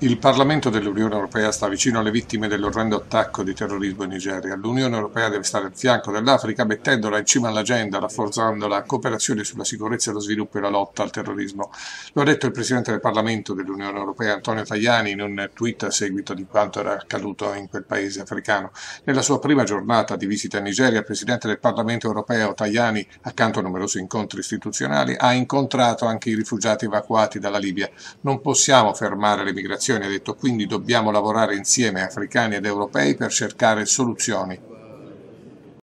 Il Parlamento dell'Unione Europea sta vicino alle vittime dell'orrendo attacco di terrorismo in Nigeria. L'Unione Europea deve stare al fianco dell'Africa mettendola in cima all'agenda, rafforzando la cooperazione sulla sicurezza, lo sviluppo e la lotta al terrorismo. Lo ha detto il Presidente del Parlamento dell'Unione Europea, Antonio Tajani, in un tweet a seguito di quanto era accaduto in quel paese africano. Nella sua prima giornata di visita in Nigeria, il Presidente del Parlamento Europeo, Tajani, accanto a numerosi incontri istituzionali, ha incontrato anche i rifugiati evacuati dalla Libia. Non possiamo fermare le migrazioni Nazioni ha detto quindi dobbiamo lavorare insieme africani ed europei per cercare soluzioni